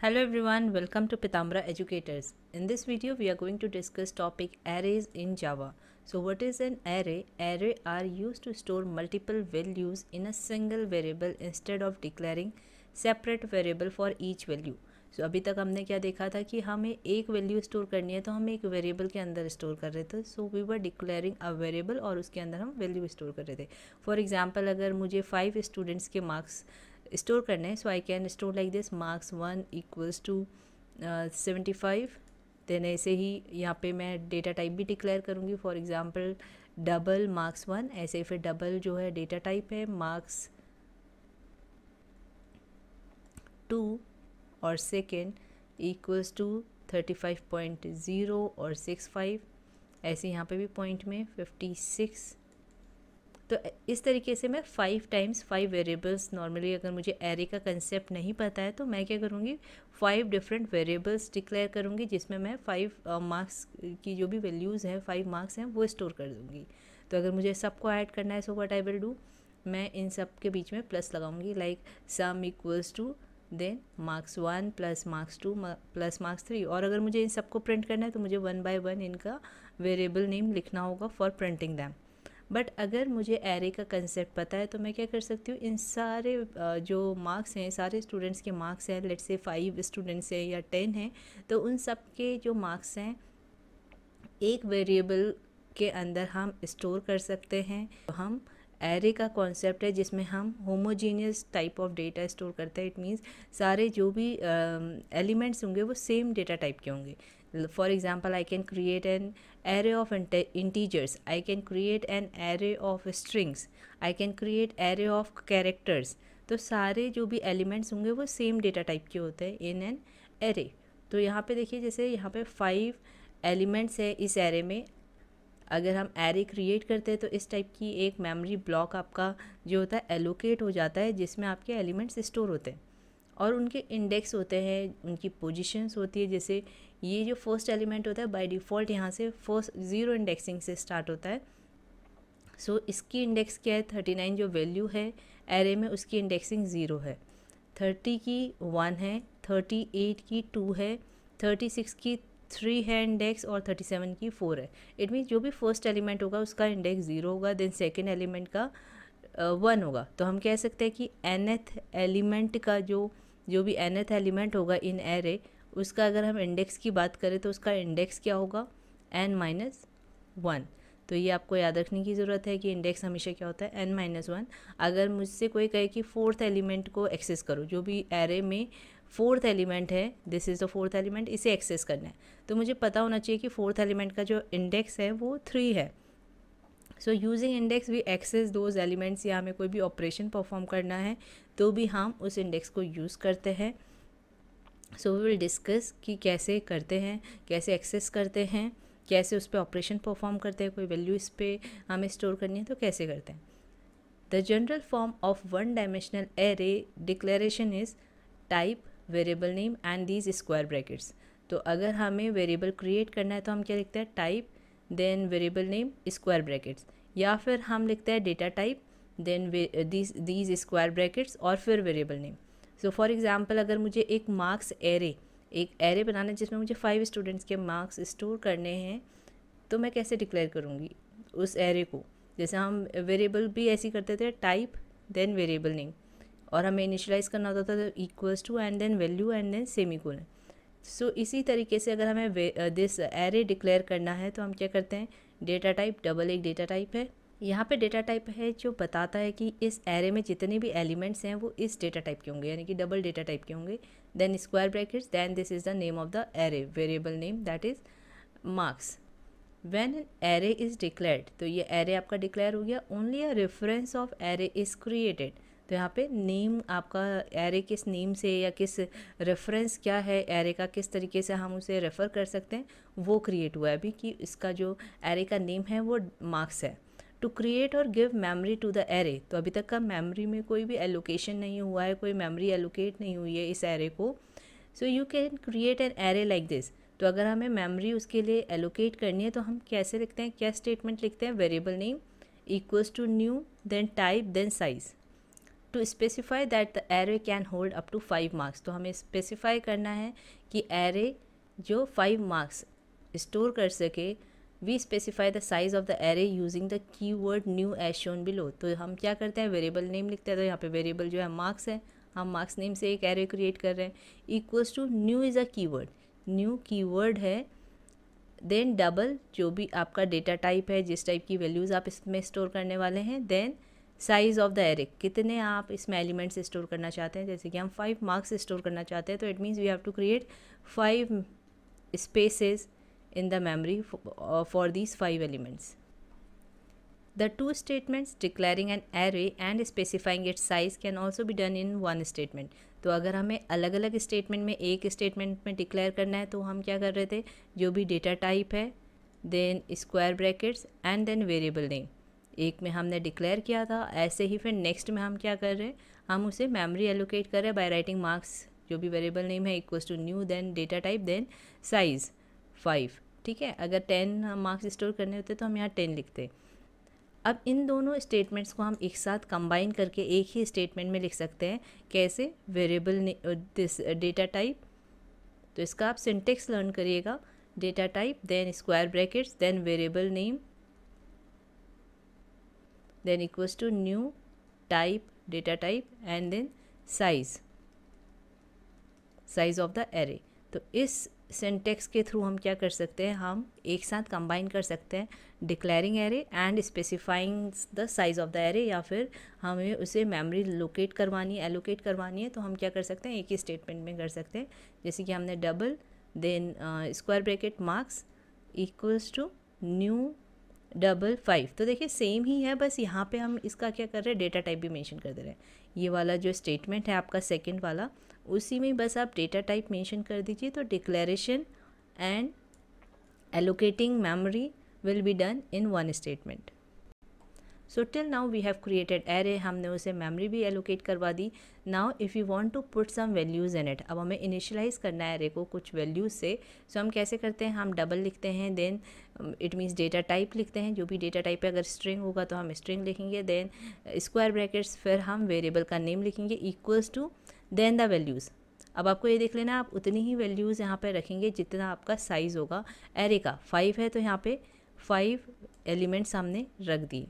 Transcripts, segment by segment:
Hello everyone, welcome to Pitambra Educators. In this video, we are going to discuss topic arrays in Java. So what is an array? Array are used to store multiple values in a single variable instead of declaring separate variable for each value. So अभी तक हमने क्या देखा था कि हमें एक value store करनी है तो हम एक वेरिएबल के अंदर स्टोर कर रहे थे so we are declaring a variable और उसके अंदर हम वैल्यू स्टोर कर रहे थे फॉर एग्जांपल अगर मुझे फाइव स्टूडेंट्स के मार्क्स स्टोर करना है so I can store like this marks one equals to seventy five then ऐसे ही यहाँ पे मैं डेटा टाइप भी डिक्लेयर करूँगी for example double marks one ऐसे फिर डबल जो है डेटा टाइप है मार्क्स टू और second equals to thirty five point zero और सिक्स फाइव ऐसे यहाँ पे भी पॉइंट में फिफ्टी सिक्स तो इस तरीके से मैं five times five variables normally अगर मुझे एरे का कंसेप्ट नहीं पता है तो मैं क्या करूँगी फाइव डिफरेंट वेरिएबल्स डिक्लेयर करूँगी जिसमें मैं फाइव मार्क्स की जो भी वैल्यूज़ हैं फाइव मार्क्स हैं वो स्टोर कर दूँगी तो अगर मुझे सबको ऐड करना है so what I will do मैं इन सब के बीच में प्लस लगाऊंगी like sum equals to then marks one plus marks two plus marks three और अगर मुझे इन सबको प्रिंट करना है तो मुझे वन बाय वन इनका वेरिएबल नेम लिखना होगा फॉर प्रिंटिंग दैम बट अगर मुझे एरे का कंसेप्ट पता है तो मैं क्या कर सकती हूँ इन सारे जो मार्क्स हैं सारे स्टूडेंट्स के मार्क्स हैं लेट से फाइव स्टूडेंट्स हैं या टेन हैं तो उन सब के जो मार्क्स हैं एक वेरिएबल के अंदर हम स्टोर कर सकते हैं तो हम एरे का कॉन्सेप्ट है जिसमें हम homogeneous type of data store करते हैं इट मीन्स सारे जो भी एलिमेंट्स होंगे वो सेम डेटा टाइप के होंगे for example i can create an array of integers i can create an array of strings i can create array of characters तो सारे जो भी एलिमेंट्स होंगे वो सेम डेटा टाइप के होते हैं इन एन एरे तो यहाँ पे देखिए जैसे यहाँ पे फाइव एलिमेंट्स है इस एरे में अगर हम एरे क्रिएट करते हैं तो इस टाइप की एक मेमोरी ब्लॉक आपका जो होता है एलोकेट हो जाता है जिसमें आपके एलिमेंट्स स्टोर होते हैं और उनके इंडेक्स होते हैं उनकी पोजिशंस होती है जैसे ये जो फर्स्ट एलिमेंट होता है बाय डिफ़ॉल्ट यहाँ से फर्स्ट ज़ीरो इंडेक्सिंग से स्टार्ट होता है सो so, इसकी इंडेक्स क्या है थर्टी नाइन जो वैल्यू है एरे में उसकी इंडेक्सिंग ज़ीरो है थर्टी की वन है थर्टी एट की टू है थर्टी सिक्स की थ्री है इंडेक्स और थर्टी सेवन की फोर है इट मीन जो भी फर्स्ट एलिमेंट होगा उसका इंडेक्स ज़ीरो होगा देन सेकेंड एलिमेंट का वन uh, होगा तो हम कह सकते हैं कि एनथ एलिमेंट का जो जो भी nth एलिमेंट होगा इन एरे उसका अगर हम इंडेक्स की बात करें तो उसका इंडेक्स क्या होगा एन माइनस वन तो ये आपको याद रखने की ज़रूरत है कि इंडेक्स हमेशा क्या होता है एन माइनस वन अगर मुझसे कोई कहे कि फोर्थ एलिमेंट को एक्सेस करो जो भी एरे में फोर्थ एलिमेंट है this is the fourth element इसे एक्सेस करना है तो मुझे पता होना चाहिए कि फोर्थ एलिमेंट का जो इंडेक्स है वो थ्री है सो यूजिंग इंडेक्स भी एक्सेस दोज एलिमेंट्स या हमें कोई भी ऑपरेशन परफॉर्म करना है तो भी हम उस इंडेक्स को यूज़ करते हैं सो वी विल डिस्कस कि कैसे करते हैं कैसे एक्सेस करते हैं कैसे उस पर ऑपरेशन परफॉर्म करते हैं कोई वैल्यू इस पर हमें स्टोर करनी है तो कैसे करते हैं the general form of one dimensional array declaration is type variable name and these square brackets तो अगर हमें वेरिएबल क्रिएट करना है तो हम क्या लिखते हैं type then variable name square brackets या फिर हम लिखते हैं data type then these square brackets और फिर variable name so for example अगर मुझे एक मार्क्स एरे एक एरे बनाना है जिसमें मुझे फाइव स्टूडेंट्स के मार्क्स स्टोर करने हैं तो मैं कैसे डिक्लेयर करूँगी उस एरे को जैसे हम वेरिएबल भी ऐसी करते थे टाइप देन वेरिएबल नेम और हमें इनिशलाइज करना होता था equals to and then value and then semicolon so so, इसी तरीके से अगर हमें दिस एरे डिक्लेयर करना है तो हम क्या करते हैं डेटा टाइप डबल एक डेटा टाइप है यहाँ पे डेटा टाइप है जो बताता है कि इस एरे में जितने भी एलिमेंट्स हैं वो इस डेटा टाइप के होंगे यानी कि डबल डेटा टाइप के होंगे then square brackets then this is the name of the array variable name that is marks when an array is declared तो ये एरे आपका डिक्लेयर हो गया only a reference of array is created तो यहाँ पे नेम आपका array किस नेम से या किस रेफरेंस क्या है एरे का किस तरीके से हम उसे रेफ़र कर सकते हैं वो क्रिएट हुआ है अभी कि इसका जो एरे का नेम है वो मार्क्स है टू क्रिएट और give memory to the array तो अभी तक का मेमरी में कोई भी एलोकेशन नहीं हुआ है कोई मेमरी एलोकेट नहीं हुई है इस एरे को so you can create an array like this तो अगर हमें मेमरी उसके लिए एलोकेट करनी है तो हम कैसे लिखते हैं क्या स्टेटमेंट लिखते हैं variable name equals to new then type then size to specify that the array can hold up to five marks तो हमें स्पेसिफाई करना है कि एरे जो फाइव मार्क्स स्टोर कर सके we specify the size of the array using the keyword new as shown below तो हम क्या करते हैं वेरिएबल नेम लिखते हैं तो यहाँ पे वेरिएबल जो है मार्क्स है हम मार्क्स नेम से एक एरे क्रिएट कर रहे हैं equals to new is a keyword new keyword है देन डबल जो भी आपका डेटा टाइप है जिस टाइप की वैल्यूज़ आप इसमें स्टोर करने वाले हैं then size of the array कितने आप इसमें एलिमेंट्स स्टोर करना चाहते हैं जैसे कि हम फाइव मार्क्स स्टोर करना चाहते हैं तो it means we have to create five spaces in the memory for these five elements the two statements declaring an array and specifying it size can also भी डन इन वन स्टेटमेंट तो अगर हमें अलग अलग statement में एक statement में declare करना है तो हम क्या कर रहे थे जो भी डेटा टाइप है then square brackets and then variable name एक में हमने डिक्लेयर किया था ऐसे ही फिर नेक्स्ट में हम क्या कर रहे हैं हम उसे मेमोरी एलोकेट कर रहे हैं बाय राइटिंग मार्क्स जो भी वेरिएबल नेम है equals to new then data type then size five ठीक है अगर टेन मार्क्स स्टोर करने होते तो हम यहाँ टेन लिखते अब इन दोनों स्टेटमेंट्स को हम एक साथ कंबाइन करके एक ही स्टेटमेंट में लिख सकते हैं कैसे वेरिएबल दिस डेटा टाइप तो इसका आप सिंटेक्स लर्न करिएगा data type then square brackets then variable name then equals to new type data type and then size size of the array तो इस सेंटेक्स के थ्रू हम क्या कर सकते हैं हम एक साथ कंबाइन कर सकते हैं declaring array and specifying the size of the array या फिर हमें उसे मेमोरी लोकेट करवानी है एलोकेट करवानी है तो हम क्या कर सकते हैं एक ही स्टेटमेंट में कर सकते हैं जैसे कि हमने double then square bracket marks equals to new double five तो देखिए सेम ही है बस यहाँ पे हम इसका क्या कर रहे हैं डेटा टाइप भी मेंशन कर दे रहे हैं ये वाला जो स्टेटमेंट है आपका सेकंड वाला उसी में बस आप डेटा टाइप मेंशन कर दीजिए तो declaration and allocating memory will be done in one statement so till now we have created array हमने उसे मेमोरी भी एलोकेट करवा दी now if you want to put some values in it अब हमें इनिशियलाइज़ करना है एरे को कुछ वैल्यूज़ से सो so हम कैसे करते हैं हम डबल लिखते हैं then it means data type लिखते हैं जो भी डेटा टाइप है अगर स्ट्रिंग होगा तो हम स्ट्रिंग लिखेंगे देन स्क्वायर ब्रैकेट्स फिर हम वेरिएबल का नेम लिखेंगे equals to then the values अब आपको ये देख लेना आप उतनी ही वैल्यूज़ यहाँ पे रखेंगे जितना आपका साइज़ होगा एरे का फाइव है तो यहाँ पे फाइव एलिमेंट्स हमने रख दिए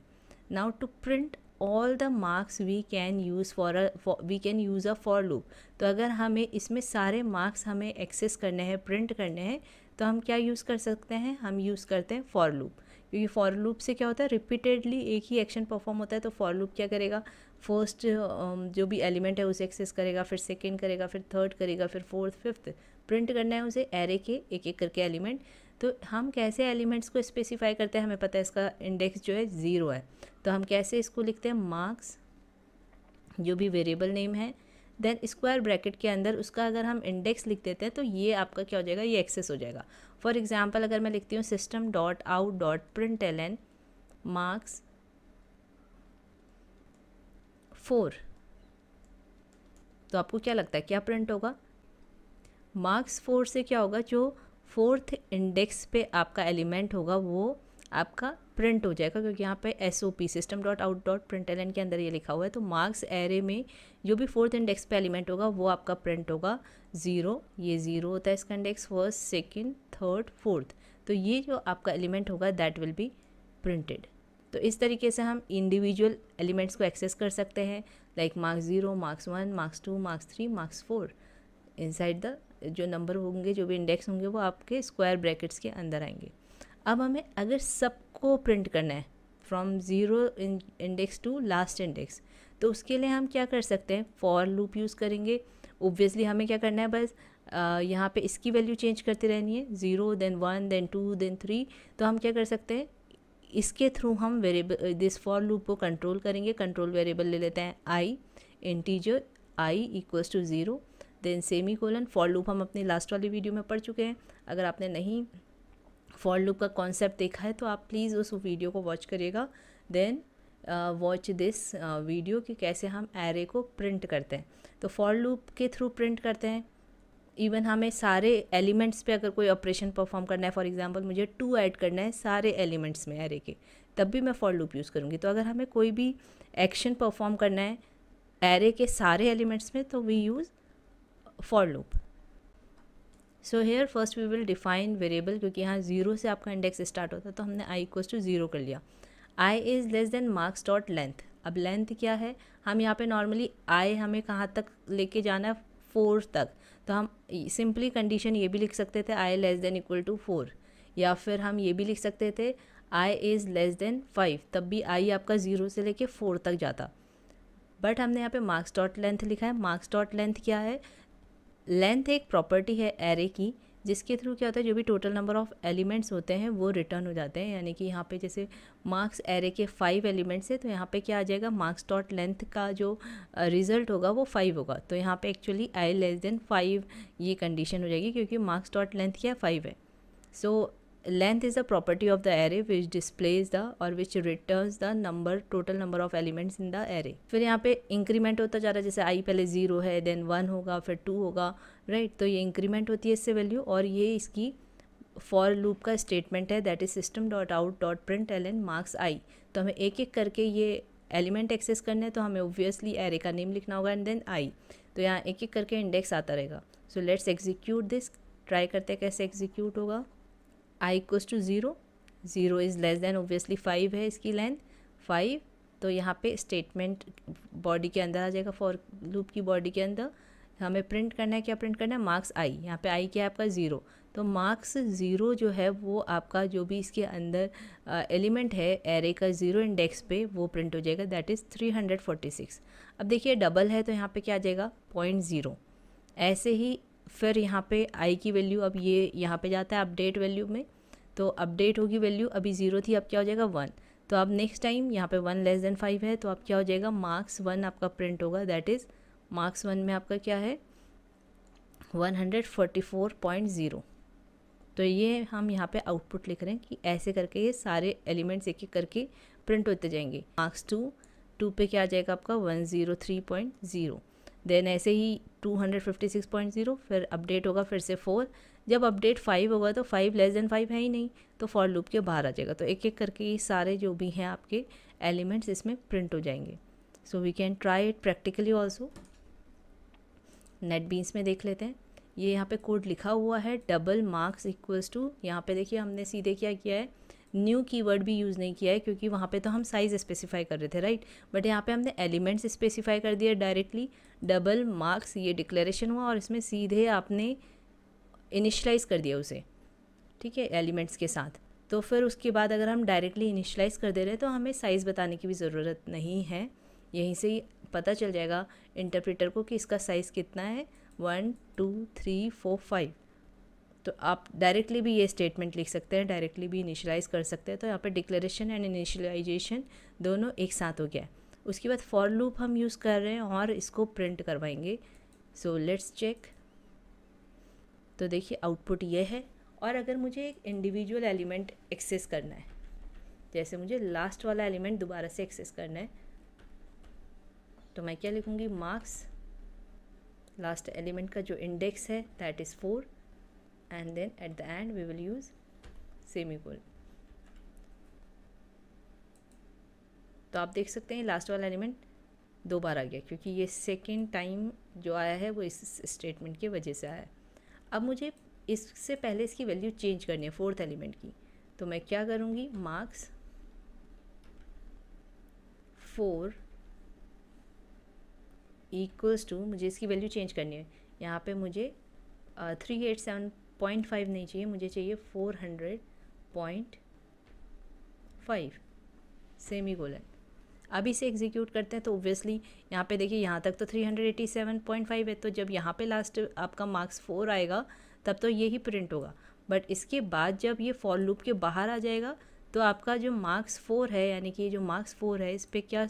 now to print all the marks we can use for a we can use a for loop तो अगर हमें इसमें सारे मार्क्स हमें एक्सेस करने हैं प्रिंट करने हैं तो हम क्या यूज़ कर सकते हैं हम यूज़ करते हैं फॉर लूप क्योंकि फॉर लूप से क्या होता है रिपीटेडली एक ही एक्शन परफॉर्म होता है तो फॉर लूप क्या करेगा फर्स्ट um, जो भी एलिमेंट है उसे एक्सेस करेगा फिर सेकेंड करेगा फिर थर्ड करेगा फिर फोर्थ फिफ्थ प्रिंट करना है उसे एरे के एक एक करके एलिमेंट तो हम कैसे एलिमेंट्स को स्पेसिफाई करते हैं हमें पता है इसका इंडेक्स जो है ज़ीरो है तो हम कैसे इसको लिखते हैं मार्क्स जो भी वेरिएबल नेम है देन स्क्वायर ब्रैकेट के अंदर उसका अगर हम इंडेक्स लिख देते हैं तो ये आपका क्या हो जाएगा ये एक्सेस हो जाएगा फॉर एग्जाम्पल अगर मैं लिखती हूँ system dot out dot print L N marks four तो आपको क्या लगता है क्या प्रिंट होगा मार्क्स फोर से क्या होगा जो फोर्थ इंडेक्स पे आपका एलिमेंट होगा वो आपका प्रिंट हो जाएगा क्योंकि यहाँ पे S O P system dot out dot print L के अंदर ये लिखा हुआ है तो मार्क्स एरे में जो भी फोर्थ इंडेक्स पे एलिमेंट होगा वो आपका प्रिंट होगा ज़ीरो ये ज़ीरो होता है इसका index first second third fourth तो ये जो आपका एलिमेंट होगा दैट विल बी प्रिंटेड तो इस तरीके से हम इंडिविजुअल एलिमेंट्स को एक्सेस कर सकते हैं like marks zero marks one marks two marks three marks four inside the जो नंबर होंगे जो भी इंडेक्स होंगे वो आपके स्क्वायर ब्रैकेट्स के अंदर आएंगे अब हमें अगर सबको प्रिंट करना है from zero index to last index तो उसके लिए हम क्या कर सकते हैं फॉर लूप यूज़ करेंगे ओब्वियसली हमें क्या करना है बस यहाँ पे इसकी वैल्यू चेंज करती रहनी है zero then one then two then three तो हम क्या कर सकते हैं इसके थ्रू हम वेरिएबल दिस फॉर लूप को कंट्रोल करेंगे कंट्रोल वेरिएबल ले लेते हैं I integer I equals to zero then semicolon for loop हम अपने लास्ट वाली वीडियो में पढ़ चुके हैं अगर आपने नहीं फॉर लूप का कॉन्सेप्ट देखा है तो आप प्लीज़ उस वीडियो को वॉच करिएगा देन वॉच दिस वीडियो कि कैसे हम एरे को प्रिंट करते हैं तो फॉर लूप के थ्रू प्रिंट करते हैं इवन हमें सारे एलिमेंट्स पे अगर कोई ऑपरेशन परफॉर्म करना है फॉर एग्जांपल मुझे टू ऐड करना है सारे एलिमेंट्स में एरे के तब भी मैं फॉर लूप यूज़ करूँगी तो अगर हमें कोई भी एक्शन परफॉर्म करना है एरे के सारे एलिमेंट्स में तो we use for loop so here first we will define variable क्योंकि यहाँ जीरो से आपका इंडेक्स स्टार्ट होता है तो हमने आई इक्वस टू ज़ीरो कर लिया I is less than marks dot length अब लेंथ क्या है हम यहाँ पे नॉर्मली आई हमें कहाँ तक लेके जाना है फोर तक तो हम सिंपली कंडीशन ये भी लिख सकते थे I less than equal to four या फिर हम ये भी लिख सकते थे I is less than five तब भी आई आपका ज़ीरो से लेके फोर तक जाता बट हमने यहाँ पे मार्क्स डॉट लेंथ लिखा है मार्क्स डॉट लेंथ क्या है लेंथ एक प्रॉपर्टी है एरे की जिसके थ्रू क्या होता है जो भी टोटल नंबर ऑफ़ एलिमेंट्स होते हैं वो रिटर्न हो जाते हैं यानी कि यहाँ पे जैसे मार्क्स एरे के फाइव एलिमेंट्स है तो यहाँ पे क्या आ जाएगा मार्क्स डॉट लेंथ का जो रिज़ल्ट होगा वो फाइव होगा तो यहाँ पे actually I less than five ये कंडीशन हो जाएगी क्योंकि मार्क्स डॉट लेंथ क्या फाइव है so so, length is a property of the array which displays the और which returns the number total number of elements in the array फिर यहाँ पे increment होता जा रहा है जैसे i पहले ज़ीरो है then वन होगा फिर टू होगा राइट right? तो ये increment होती है इससे वैल्यू और ये इसकी फॉर लूप का स्टेटमेंट है that is system dot out dot print L N marks आई तो हमें एक एक करके ये एलिमेंट एक्सेस करना है तो हमें ओब्वियसली एरे का नेम लिखना होगा एंड देन आई तो यहाँ एक एक करके इंडेक्स आता रहेगा so let's execute this try करते हैं कैसे एग्जीक्यूट होगा आई इक्व to zero zero is less than obviously five है इसकी लेंथ फाइव तो यहाँ पे स्टेटमेंट बॉडी के अंदर आ जाएगा फॉर लूप की बॉडी के अंदर हमें प्रिंट करना है क्या प्रिंट करना है मार्क्स आई यहाँ पे आई क्या है आपका ज़ीरो तो मार्क्स ज़ीरो जो है वो आपका जो भी इसके अंदर एलिमेंट है एरे का ज़ीरो इंडेक्स पे वो प्रिंट हो जाएगा that is three hundred forty six अब देखिए डबल है तो यहाँ पे क्या आ जाएगा पॉइंट ज़ीरो ऐसे ही फिर यहाँ पे आई की वैल्यू अब ये यहाँ पे जाता है अपडेट वैल्यू में तो अपडेट होगी वैल्यू अभी ज़ीरो थी अब क्या हो जाएगा वन तो अब नेक्स्ट टाइम यहाँ पे वन लेस देन फाइव है तो अब क्या हो जाएगा मार्क्स वन आपका प्रिंट होगा दैट इज़ मार्क्स वन में आपका क्या है one hundred forty four point zero तो ये हम यहाँ पे आउटपुट लिख रहे हैं कि ऐसे करके ये सारे एलिमेंट्स एक एक करके प्रिंट होते जाएंगे मार्क्स टू टू पे क्या आ जाएगा आपका one zero three point zero then ऐसे ही 256.0 फिर अपडेट होगा फिर से फोर जब अपडेट फाइव होगा तो फाइव लेस देन फाइव है ही नहीं तो फॉर लूप के बाहर आ जाएगा तो एक एक करके ये सारे जो भी हैं आपके एलिमेंट्स इसमें प्रिंट हो जाएंगे so we can try it practically also NetBeans में देख लेते हैं ये यहाँ पे कोड लिखा हुआ है डबल मार्क्स इक्वल्स टू यहाँ पे देखिए हमने सीधे क्या किया है न्यू कीवर्ड भी यूज़ नहीं किया है क्योंकि वहाँ पे तो हम साइज़ स्पेसिफाई कर रहे थे राइट बट यहाँ पे हमने एलिमेंट्स स्पेसिफाई कर दिया डायरेक्टली डबल मार्क्स ये डिक्लेरेशन हुआ और इसमें सीधे आपने इनिशलाइज कर दिया उसे ठीक है एलिमेंट्स के साथ तो फिर उसके बाद अगर हम डायरेक्टली इनिशलाइज कर दे रहे हैं तो हमें साइज़ बताने की भी ज़रूरत नहीं है यहीं से पता चल जाएगा इंटरप्रेटर को कि इसका साइज़ कितना है one two three four five तो आप डायरेक्टली भी ये स्टेटमेंट लिख सकते हैं डायरेक्टली भी इनिशलाइज़ कर सकते हैं तो यहाँ पर डिक्लेरेशन एंड इनिशलाइजेशन दोनों एक साथ हो गया है उसके बाद फॉर लूप हम यूज़ कर रहे हैं और इसको प्रिंट करवाएंगे सो लेट्स चेक तो देखिए आउटपुट ये है और अगर मुझे एक इंडिविजुअल एलिमेंट एक्सेस करना है जैसे मुझे लास्ट वाला एलिमेंट दोबारा से एक्सेस करना है तो मैं क्या लिखूँगी मार्क्स लास्ट एलिमेंट का जो इंडेक्स है that is four and then at the end we will use semicolon तो आप देख सकते हैं लास्ट वाला एलिमेंट दो बार आ गया क्योंकि ये सेकेंड टाइम जो आया है वो इस स्टेटमेंट की वजह से आया है अब मुझे इससे पहले इसकी वैल्यू चेंज करनी है फोर्थ एलिमेंट की तो मैं क्या करूँगी मार्क्स फोर इक्वल्स टू मुझे इसकी वैल्यू चेंज करनी है यहाँ पे मुझे three eight seven point five नहीं चाहिए मुझे चाहिए four hundred point five semicolon अब इसे एग्जीक्यूट करते हैं तो ओब्वियसली यहाँ पे देखिए यहाँ तक तो three hundred eighty seven point five है तो जब यहाँ पे लास्ट आपका मार्क्स फोर आएगा तब तो ये ही प्रिंट होगा बट इसके बाद जब ये फॉर लूप के बाहर आ जाएगा तो आपका जो मार्क्स फोर है यानी कि जो मार्क्स फोर है इस पर क्या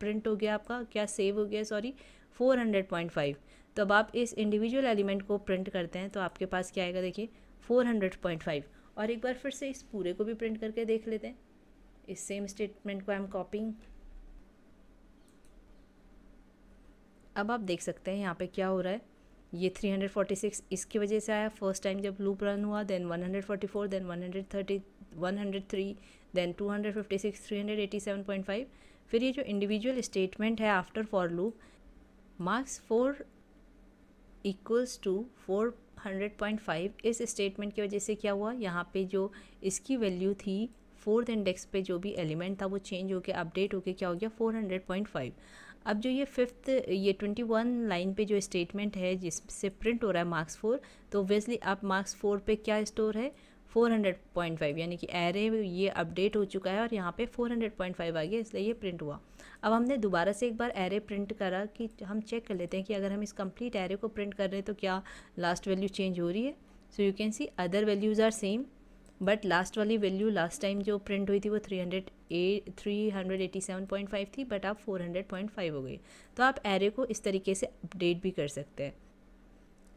प्रिंट हो गया आपका क्या सेव हो गया sorry four hundred point five तो अब आप इस इंडिविजुअल एलिमेंट को प्रिंट करते हैं तो आपके पास क्या आएगा देखिए फोर हंड्रेड पॉइंट फाइव और एक बार फिर से इस पूरे को भी प्रिंट करके देख लेते हैं इस सेम स्टेटमेंट को आई एम कॉपिंग अब आप देख सकते हैं यहाँ पे क्या हो रहा है ये 346 इसकी वजह से आया फर्स्ट टाइम जब लूप रन हुआ देन 144 देन 130 103 देन 256 387.5 फिर ये जो इंडिविजुअल स्टेटमेंट है after for loop marks four equals to four hundred point five इस स्टेटमेंट की वजह से क्या हुआ यहाँ पे जो इसकी वैल्यू थी फोर्थ इंडेक्स पे जो भी एलिमेंट था वो चेंज होकर अपडेट होके क्या हो गया फोर हंड्रेड पॉइंट फाइव अब जो ये फिफ्थ ये ट्वेंटी वन लाइन पे जो स्टेटमेंट है जिससे प्रिंट हो रहा है मार्क्स फोर तो ओबियसली आप मार्क्स फोर पे क्या स्टोर है 400.5 यानी कि एरे ये अपडेट हो चुका है और यहाँ पे 400.5 आ गया इसलिए ये प्रिंट हुआ अब हमने दोबारा से एक बार एरे प्रिंट करा कि हम चेक कर लेते हैं कि अगर हम इस कंप्लीट एरे को प्रिंट कर रहे हैं तो क्या लास्ट वैल्यू चेंज हो रही है so you can see other values are same but last वाली वैल्यू लास्ट टाइम जो प्रिंट हुई थी वो three hundred three hundred eighty seven point five थी बट आप फोर हंड्रेड पॉइंट फाइव हो गई तो आप एरे को इस तरीके से अपडेट भी कर सकते हैं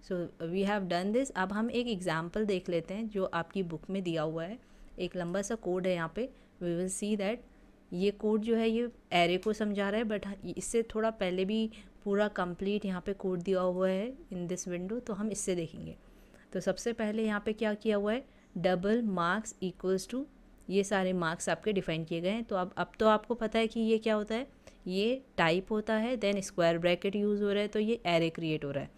so we have done this अब हम एक एग्ज़ाम्पल देख लेते हैं जो आपकी बुक में दिया हुआ है एक लंबा सा कोड है यहाँ पे वी विल सी दैट ये कोड जो है ये एरे को समझा रहा है बट इससे थोड़ा पहले भी पूरा कंप्लीट यहाँ पे कोड दिया हुआ है इन दिस विंडो तो हम इससे देखेंगे तो सबसे पहले यहाँ पे क्या किया हुआ है डबल मार्क्स इक्वल्स टू ये सारे मार्क्स आपके डिफाइन किए गए हैं तो अब अब तो आपको पता है कि ये क्या होता है ये टाइप होता है देन स्क्वायर ब्रैकेट यूज़ हो रहा है तो ये एरे क्रिएट हो रहा है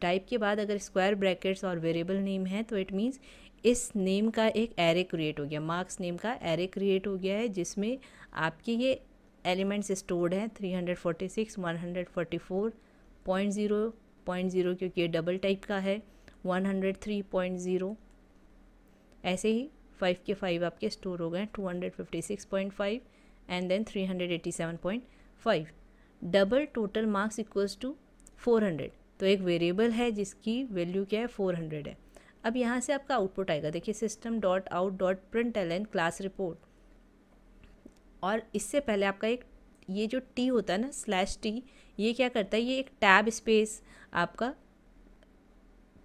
टाइप के बाद अगर स्क्वायर ब्रैकेट्स और वेरिएबल नेम है तो इट मीन्स इस नेम का एक एरे क्रिएट हो गया मार्क्स नेम का एरे क्रिएट हो गया है जिसमें आपके ये एलिमेंट्स स्टोर्ड हैं three hundred forty six one hundred forty four point zero point zero क्योंकि ये डबल टाइप का है one hundred three point zero ऐसे ही फाइव के फाइव आपके स्टोर हो गए two hundred fifty six point five and then three hundred seven point five double total marks equals to four hundred तो एक वेरिएबल है जिसकी वैल्यू क्या है फोर हंड्रेड है अब यहाँ से आपका आउटपुट आएगा देखिए system dot out dot print L n class report और इससे पहले आपका एक ये जो टी होता है ना स्लैश टी ये क्या करता है ये एक टैब स्पेस आपका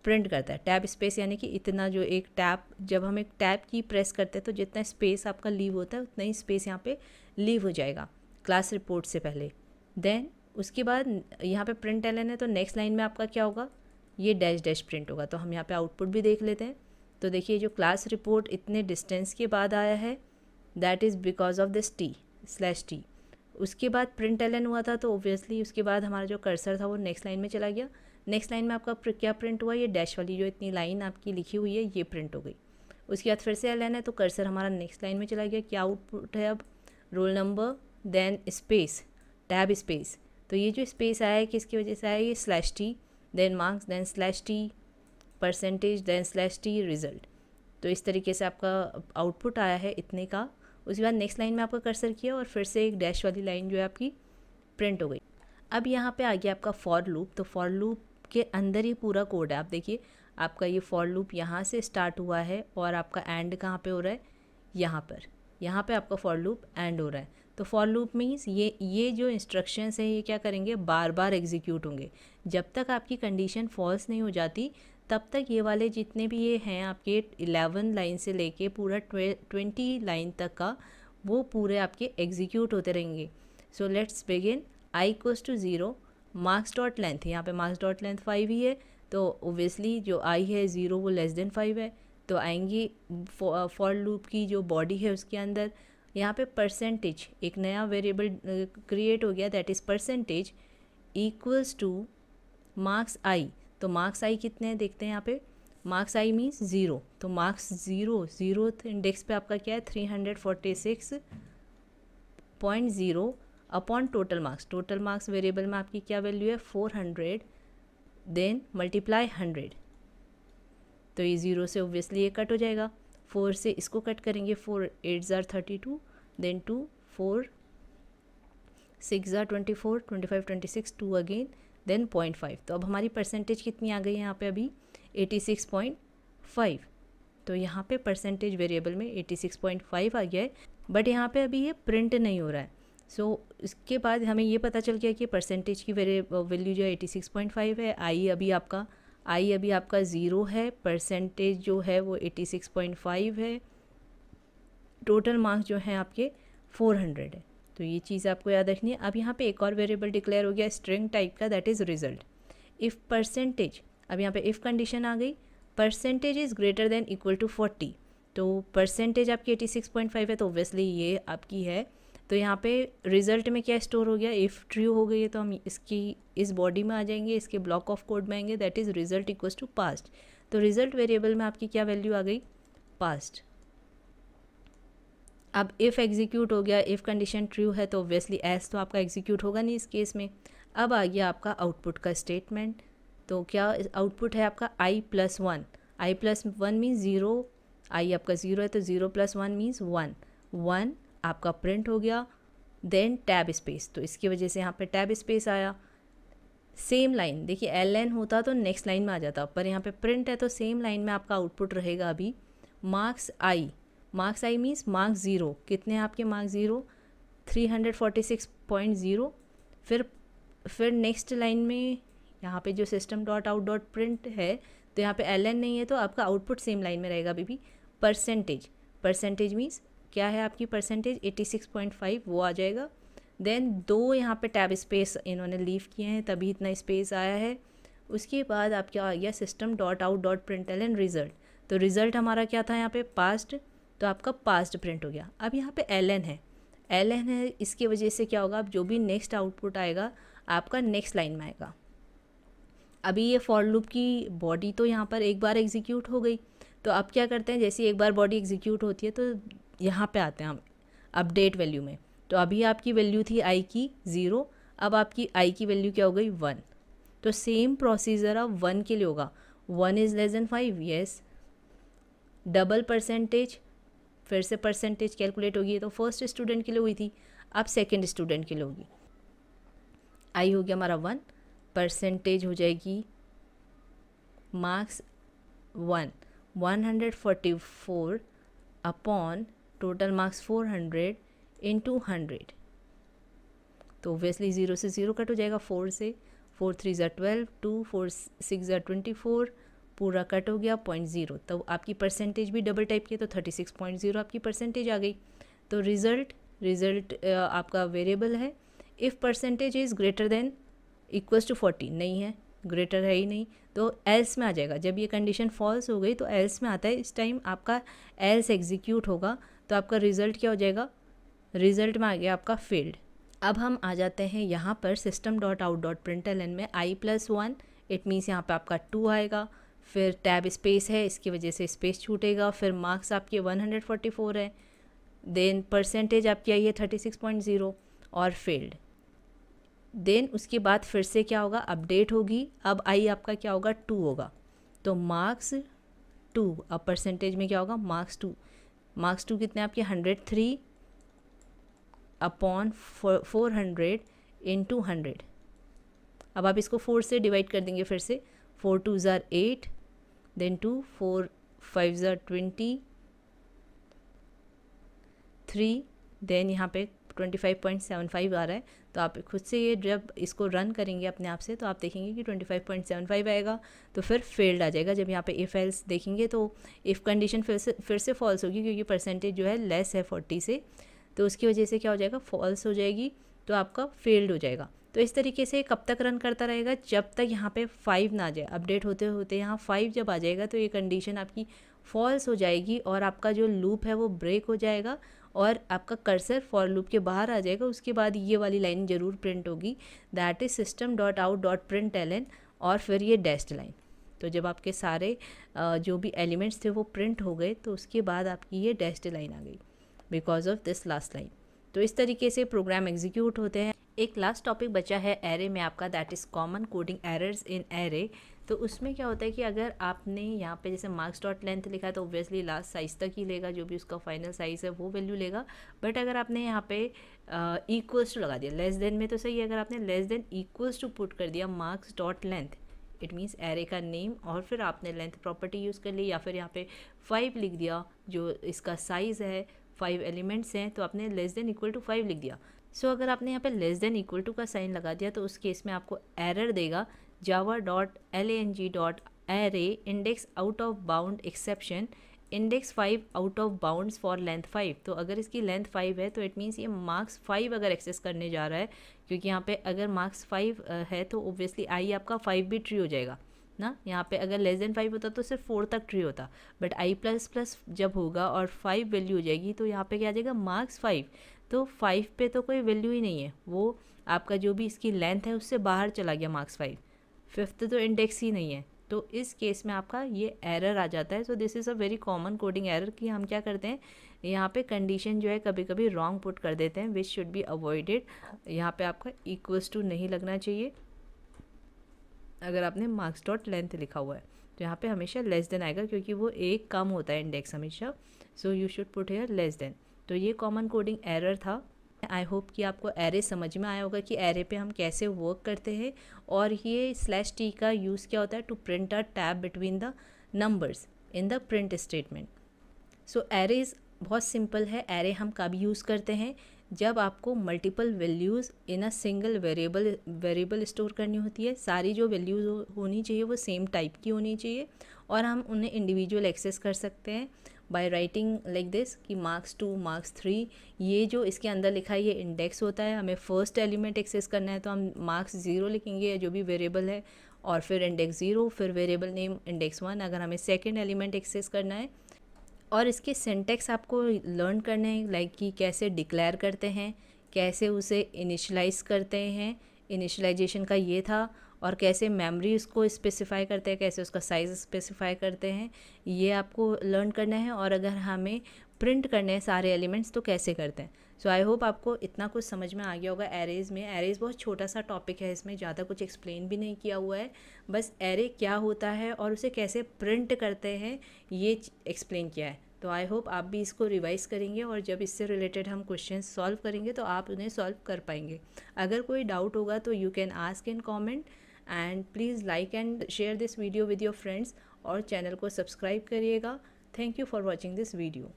प्रिंट करता है टैब स्पेस यानी कि इतना जो एक टैब जब हम एक टैब की प्रेस करते हैं तो जितना स्पेस आपका लीव होता है उतना ही स्पेस यहाँ पे लीव हो जाएगा क्लास रिपोर्ट से पहले देन उसके बाद यहाँ पे प्रिंट एल है तो नेक्स्ट लाइन में आपका क्या होगा ये डैश डैश प्रिंट होगा तो हम यहाँ पे आउटपुट भी देख लेते हैं तो देखिए जो क्लास रिपोर्ट इतने डिस्टेंस के बाद आया है that is because of this t slash t उसके बाद प्रिंट एल हुआ था तो ओबियसली उसके बाद हमारा जो कर्सर था वो नेक्स्ट लाइन में चला गया नेक्स्ट लाइन में आपका क्या प्रिंट हुआ ये डैश वाली जो इतनी लाइन आपकी लिखी हुई है ये प्रिंट हो गई उसके बाद फिर से एल एन है तो कर्सर हमारा नेक्स्ट लाइन में चला गया क्या आउटपुट है अब roll number then space tab space तो ये जो स्पेस आया है किसकी वजह से आया ये slash t then marks then slash t percentage then slash t result तो इस तरीके से आपका आउटपुट आया है इतने का उसके बाद नेक्स्ट लाइन में आपका कर्सर किया और फिर से एक डैश वाली लाइन जो है आपकी प्रिंट हो गई अब यहाँ पे आ गया आपका फॉर लूप तो फॉर लूप के अंदर ही पूरा कोड है आप देखिए आपका ये फॉर लूप यहाँ से स्टार्ट हुआ है और आपका एंड कहाँ पे हो रहा है यहाँ पर यहाँ पे आपका फॉर लूप एंड हो रहा है तो फॉर लूप मीन्स ये ये जो इंस्ट्रक्शंस हैं ये क्या करेंगे बार बार एग्जीक्यूट होंगे जब तक आपकी कंडीशन फॉल्स नहीं हो जाती तब तक ये वाले जितने भी ये हैं आपके इलेवन लाइन से लेके पूरा ट्वेंटी लाइन तक का वो पूरे आपके एग्जीक्यूट होते रहेंगे so let's begin i equals to zero marks dot length यहाँ पे मार्क्स डॉट लेंथ फाइव ही है तो ओबियसली जो आई है ज़ीरो वो लेस देन फाइव है तो आएंगी फॉर लूप की जो बॉडी है उसके अंदर यहाँ पे परसेंटेज एक नया वेरिएबल क्रिएट हो गया that is percentage equals to marks आई तो मार्क्स आई कितने हैं देखते हैं यहाँ पे मार्क्स आई मीन्स ज़ीरो तो मार्क्स ज़ीरो ज़ीरो इंडेक्स पे आपका क्या है three hundred forty six point zero upon total marks total marks variable में आपकी क्या वैल्यू है four hundred then multiply hundred तो ये ज़ीरो से ऑब्वियसली ये कट हो जाएगा फोर से इसको कट करेंगे फोर एट ज़ार thirty two then two four six ज़ार twenty four twenty five twenty six two again then point five तो अब हमारी परसेंटेज कितनी आ गई है यहाँ पे अभी एटी सिक्स पॉइंट फाइव तो यहाँ पे परसेंटेज वेरिएबल में एटी सिक्स पॉइंट फाइव आ गया है बट यहाँ पे अभी ये प्रिंट नहीं हो रहा है सो so, इसके बाद हमें ये पता चल गया कि परसेंटेज की वैल्यू जो है एटी सिक्स पॉइंट फाइव है आई अभी आपका आई अभी आपका ज़ीरो है परसेंटेज जो है वो एटी सिक्स पॉइंट फाइव है टोटल मार्क्स जो हैं आपके फोर हंड्रेड है तो ये चीज़ आपको याद रखनी है अब यहाँ पे एक और वेरिएबल डिक्लेयर हो गया स्ट्रिंग टाइप का that is result if percentage अब यहाँ पे इफ़ कंडीशन आ गई percentage is greater than equal to forty तो परसेंटेज आपकी एटी सिक्स पॉइंट फाइव है तो ओबियसली ये आपकी है तो यहाँ पे रिजल्ट में क्या स्टोर हो गया इफ़ ट्रू हो गई है तो हम इसकी इस बॉडी में आ जाएंगे इसके ब्लॉक ऑफ कोड में आएंगे that is result equals to passed तो रिजल्ट वेरिएबल में आपकी क्या वैल्यू आ गई पास्ट अब इफ़ एग्जीक्यूट हो गया इफ़ कंडीशन ट्रू है तो ऑब्वियसली एस तो आपका एग्जीक्यूट होगा नहीं इस केस में अब आ गया आपका आउटपुट का स्टेटमेंट तो क्या आउटपुट है आपका i plus one i plus one means zero i आपका ज़ीरो है तो zero plus one means one one आपका प्रिंट हो गया देन टैब स्पेस तो इसकी वजह से यहाँ पे टैब स्पेस आया सेम लाइन देखिए एल लाइन होता तो नेक्स्ट लाइन में आ जाता पर यहाँ पे प्रिंट है तो सेम लाइन में आपका आउटपुट रहेगा अभी marks i marks i means marks zero कितने हैं आपके marks zero three hundred forty six point zero फिर फिर नेक्स्ट लाइन में यहाँ पे जो system dot out dot print है तो यहाँ पे एल एन नहीं है तो आपका आउटपुट सेम लाइन में रहेगा अभी भी परसेंटेज परसेंटेज मीन्स क्या है आपकी percentage eighty six point five वो आ जाएगा देन दो यहाँ पे टैब स्पेस इन्होंने लीव किए हैं तभी इतना स्पेस आया है उसके बाद आपका आ गया system dot out dot print l and result तो रिज़ल्ट हमारा क्या था यहाँ पे पास्ट तो आपका पास्ट प्रिंट हो गया अब यहाँ पे एल एन है एल एन है इसकी वजह से क्या होगा आप जो भी नेक्स्ट आउटपुट आएगा आपका नेक्स्ट लाइन में आएगा अभी ये फॉर लूप की बॉडी तो यहाँ पर एक बार एग्जीक्यूट हो गई तो आप क्या करते हैं जैसे एक बार बॉडी एग्जीक्यूट होती है तो यहाँ पे आते हैं हम अपडेट वैल्यू में तो अभी आपकी वैल्यू थी आई की ज़ीरो अब आपकी आई की वैल्यू क्या हो गई वन तो सेम प्रोसीजर अब वन के लिए होगा one is less than five yes double percentage फिर से परसेंटेज कैलकुलेट होगी तो फर्स्ट स्टूडेंट के लिए हुई थी अब सेकेंड स्टूडेंट के लिए होगी आई हो गया हमारा वन परसेंटेज हो जाएगी marks one one hundred forty four upon total marks four hundred into hundred तो ओबियसली ज़ीरो से ज़ीरो कट हो जाएगा फोर से फोर थ्री ज़ा ट्वेल्व टू फोर सिक्स ज़ा ट्वेंटी फोर पूरा कट हो गया पॉइंट ज़ीरो तो आपकी परसेंटेज भी डबल टाइप की है तो थर्टी सिक्स पॉइंट ज़ीरो आपकी परसेंटेज आ गई तो रिज़ल्ट रिज़ल्ट आपका वेरिएबल है if percentage is greater than equals to forty नहीं है ग्रेटर है ही नहीं तो एल्स में आ जाएगा जब ये कंडीशन फॉल्स हो गई तो एल्स में आता है इस टाइम आपका एल्स एग्जीक्यूट होगा तो आपका रिज़ल्ट क्या हो जाएगा रिज़ल्ट में आ गया आपका फील्ड अब हम आ जाते हैं यहाँ पर system dot out dot print l में i plus one it means यहाँ पर आपका टू आएगा फिर टैब स्पेस है इसकी वजह से स्पेस छूटेगा फिर मार्क्स आपके 144 है देन परसेंटेज आपकी आई है 36.0 और फील्ड देन उसके बाद फिर से क्या होगा अपडेट होगी अब आई आपका क्या होगा टू होगा तो मार्क्स टू अब परसेंटेज में क्या होगा मार्क्स टू मार्क्स टू कितने आपके hundred three upon four hundred in two hundred अब आप इसको फोर से डिवाइड कर देंगे फिर से फोर टू ज़ार eight then two four five ज़ार ट्वेंटी थ्री देन यहाँ पे twenty five point seven five आ रहा है तो आप खुद से ये जब इसको रन करेंगे अपने आप से तो आप देखेंगे कि twenty five point seven five आएगा तो फिर फेल्ड आ जाएगा जब यहाँ पे इफ़ एल्स देखेंगे तो इफ़ कंडीशन फिर से फिर से फॉल्स होगी क्योंकि परसेंटेज जो है लेस है फोर्टी से तो उसकी वजह से क्या हो जाएगा फॉल्स हो जाएगी तो आपका फेल्ड हो जाएगा तो इस तरीके से कब तक रन करता रहेगा जब तक यहाँ पे फाइव ना आ जाए अपडेट होते होते यहाँ फाइव जब आ जाएगा तो ये कंडीशन आपकी फॉल्स हो जाएगी और आपका जो लूप है वो ब्रेक हो जाएगा और आपका कर्सर फॉर लूप के बाहर आ जाएगा उसके बाद ये वाली लाइन ज़रूर प्रिंट होगी that is system dot out dot print l और फिर ये डैस्ट लाइन तो जब आपके सारे जो भी एलिमेंट्स थे वो प्रिंट हो गए तो उसके बाद आपकी ये डैस्ट लाइन आ गई because of this last line तो इस तरीके से प्रोग्राम एग्जीक्यूट होते हैं एक लास्ट टॉपिक बचा है एरे में आपका that is common coding errors in array तो उसमें क्या होता है कि अगर आपने यहाँ पे जैसे मार्क्स डॉट लेंथ लिखा है तो ऑब्वियसली लास्ट साइज़ तक ही लेगा जो भी उसका फाइनल साइज़ है वो वैल्यू लेगा बट अगर आपने यहाँ पे इक्वल्स टू लगा दिया लेस देन में तो सही है अगर आपने less than equals to put कर दिया marks dot length it means array का नेम और फिर आपने लेंथ प्रॉपर्टी यूज़ कर ली या फिर यहाँ पे फाइव लिख दिया जो इसका साइज़ है फाइव एलिमेंट्स हैं तो आपने less than equal to five लिख दिया सो so, अगर आपने यहाँ पे लेस देन इक्वल टू का साइन लगा दिया तो उस केस में आपको एरर देगा dot l n g dot array index out of bound exception index five out of bounds for length five तो अगर इसकी लेंथ फाइव है तो इट मीन्स ये मार्क्स फाइव अगर एक्सेस करने जा रहा है क्योंकि यहाँ पे अगर मार्क्स फाइव है तो ओब्वियसली आई आपका फाइव भी ट्री हो जाएगा ना यहाँ पे अगर लेस देन फाइव होता तो सिर्फ फोर तक ट्री होता बट आई प्लस प्लस जब होगा और फाइव वैल्यू हो जाएगी तो यहाँ पे क्या आ जाएगा मार्क्स फाइव तो फाइव पे तो कोई वैल्यू ही नहीं है वो आपका जो भी इसकी लेंथ है उससे बाहर चला गया मार्क्स फाइव फिफ्थ तो इंडेक्स ही नहीं है तो इस केस में आपका ये एरर आ जाता है so this is a very common coding error कि हम क्या करते हैं यहाँ पे कंडीशन जो है कभी कभी रॉन्ग पुट कर देते हैं विच शुड बी अवॉइडेड यहाँ पे आपका इक्वल्स टू नहीं लगना चाहिए अगर आपने मार्क्स डॉट लेंथ लिखा हुआ है तो यहाँ पे हमेशा लेस देन आएगा क्योंकि वो एक कम होता है इंडेक्स हमेशा so you should put here less than तो ये कॉमन कोडिंग एरर था आई होप कि आपको एरे समझ में आया होगा कि एरे पे हम कैसे वर्क करते हैं और ये स्लैश टी का यूज़ क्या होता है to print a tab between the numbers in the print statement so arrays बहुत सिंपल है एरे हम कब यूज़ करते हैं जब आपको multiple values in a single variable variable store करनी होती है सारी जो वैल्यूज़ होनी चाहिए वो सेम टाइप की होनी चाहिए और हम उन्हें इंडिविजुअल एक्सेस कर सकते हैं बाय राइटिंग लाइक दिस कि मार्क्स टू मार्क्स थ्री ये जो इसके अंदर लिखा है ये इंडेक्स होता है हमें फर्स्ट एलिमेंट एक्सेस करना है तो हम मार्क्स ज़ीरो लिखेंगे जो भी वेरिएबल है और फिर इंडेक्स ज़ीरो फिर वेरिएबल नेम इंडेक्स वन अगर हमें सेकेंड एलिमेंट एक्सेस करना है और इसके सेंटेक्स आपको लर्न करने हैं लाइक कि कैसे डिक्लेयर करते हैं कैसे उसे इनिशलाइज करते हैं इनिशलाइजेशन का ये था और कैसे मेमोरी उसको स्पेसिफाई करते हैं कैसे उसका साइज़ स्पेसिफाई करते हैं ये आपको लर्न करना है और अगर हमें प्रिंट करने हैं सारे एलिमेंट्स तो कैसे करते हैं सो आई होप आपको इतना कुछ समझ में आ गया होगा एरेज़ में एरेज़ बहुत छोटा सा टॉपिक है इसमें ज़्यादा कुछ एक्सप्लेन भी नहीं किया हुआ है बस एरे क्या होता है और उसे कैसे प्रिंट करते हैं ये एक्सप्लेन किया है तो आई होप आप भी इसको रिवाइज करेंगे और जब इससे रिलेटेड हम क्वेश्चन सॉल्व करेंगे तो आप उन्हें सॉल्व कर पाएंगे अगर कोई डाउट होगा तो you can ask in comment and please like and share this video with your friends और चैनल को सब्सक्राइब करिएगा thank you for watching this video